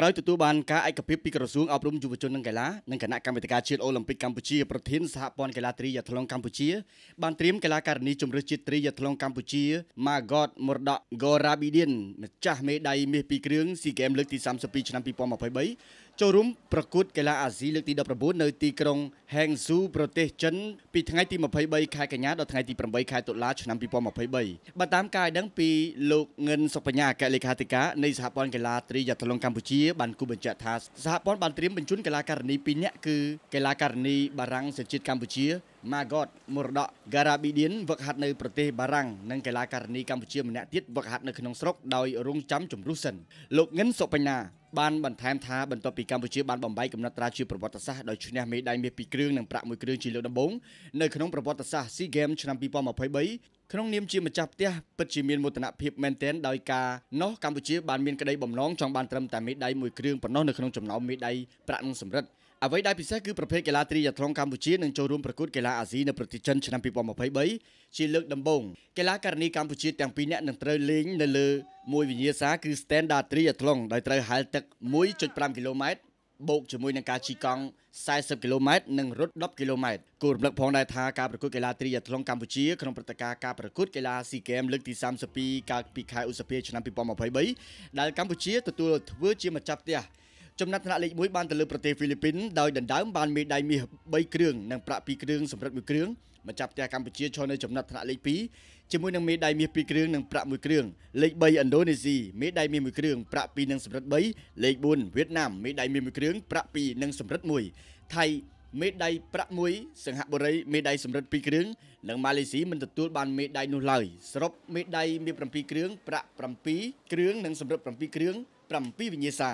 ក្រោយទទួលបានការឯកភាពពីក្រសួងអប់រំយុវជននិងកីឡានិងគណៈកម្មាធិការជាតិអូឡ িম্প ិកកម្ពុជាប្រធានសហព័ន្ធកីឡាត្រីយ៉ាថ្លុងកម្ពុជាបានត្រៀមកីឡាការិនីជម្រើសជាតិត្រីយ៉ាថ្លុងកម្ពុជា Margot Murdoch Gorabidin ម្ចាស់មេដាយមាសពីរគ្រឿង SEA Games លើកទី32ឆ្នាំ2023ចូលរួមប្រកួតកីឡាអាស៊ីលើកទី19នៅ ទីក្រុង Hangzhou ប្រទេសចិនពីថ្ងៃទី23ខែកញ្ញាដល់ថ្ងៃទី8ខែតុលាឆ្នាំ2023បើតាមការឲ្យដឹងពីលោកងិនសុកបញ្ញាអគ្គលេខាធិការនៃសហព័ន្ធកីឡាត្រីយ៉ាថ្លុងកម្ពុជាជាបានគូបញ្ជាក់ថាសហព័ន្ធបានត្រៀមបញ្ជូនកីឡាករនី2នាក់គឺកីឡាករនីបារាំងសេចក្ដីកម្ពុជា Margot មរតក Garabedian វឹកហាត់នៅប្រទេសបារាំងនិងកីឡាករនីកម្ពុជាម្នាក់ទៀតវឹកហាត់នៅក្នុងស្រុកដោយរងចាំជំរុះសិនលោកងិនសុបញ្ញាបានបន្ថែមថាបន្ទាប់ពីកម្ពុជាបានបំបីកំណត់ត្រាជាប្រវត្តិសាស្ត្រដោយឈ្នះមេដាយមាស2គ្រឿងនិងប្រាក់1គ្រឿងជាលើកដំបូងនៅក្នុងប្រវត្តិសាស្ត្រ SEA Games ឆ្នាំ2023ក្នុងនាមជាម្ចាស់ផ្ទះពិតជាមានមោទនភាពមែនទែនដោយការនោះកម្ពុជាបានមានក្តីបំណងចង់បានត្រឹមតែមេដាយ1គ្រឿងប៉ុណ្ណោះនៅក្នុងចំណោមមេដាយប្រាក់និងសំរឹទ្ធអ្វីដែលពិសេសគឺប្រភេទកីឡាត្រីយ៉ាត្រុងកម្ពុជានឹងចូលរួមប្រកួតកីឡាអាស៊ីនៅប្រទេសចិនឆ្នាំ2023ជាលើកដំបូងកីឡាករនីកម្ពុជាទាំងពីរនាក់នឹងត្រូវលេងនៅលើមួយវិញ្ញាសាគឺ Standard Triathlon ដោយត្រូវហែលទឹក1.5គីឡូម៉ែត្របូកជាមួយនឹងការជីកង់40គីឡូម៉ែត្រនិងរត់10គីឡូម៉ែត្រគោលរំលឹកផងដែរថាការប្រកួតកីឡាត្រីយ៉ាត្លុងកម្ពុជាក្នុងព្រឹត្តិការណ៍ការប្រកួតកីឡា SEA Games លើកទី32កាលពីខែឧសភាឆ្នាំ2023ដែលកម្ពុជាទទួលធ្វើជាម្ចាស់ផ្ទះចំណាត់ថ្នាក់លេខ1បានទៅលើប្រទេសហ្វីលីពីនដោយដណ្ដើមបានមេដាយមាស3គ្រឿងនិងប្រាក់2គ្រឿងសម្រិទ្ធ1គ្រឿងម្ចាស់ផ្ទះកម្ពុជាឈរនៅចំណាត់ថ្នាក់លេខ2ជាមួយនឹងមេដាយមាស2គ្រឿងនិងប្រាក់1គ្រឿងលេខ3ឥណ្ឌូនេស៊ីមេដាយមាស1គ្រឿងប្រាក់2និងសម្រិទ្ធ3លេខ4វៀតណាមមេដាយមាស1គ្រឿងប្រាក់2និងសម្រិទ្ធ1ថៃមេដាយប្រាក់1សង្ហបុរីមេដាយសម្រិទ្ធ2គ្រឿងនិងម៉ាឡេស៊ីមិនទទួលបានមេដាយនោះឡើយសរុបមេដាយមាន7គ្រឿងប្រាក់7គ្រឿងនិងសម្រិទ្ធ7គ្រឿង7វិញ្ញាសា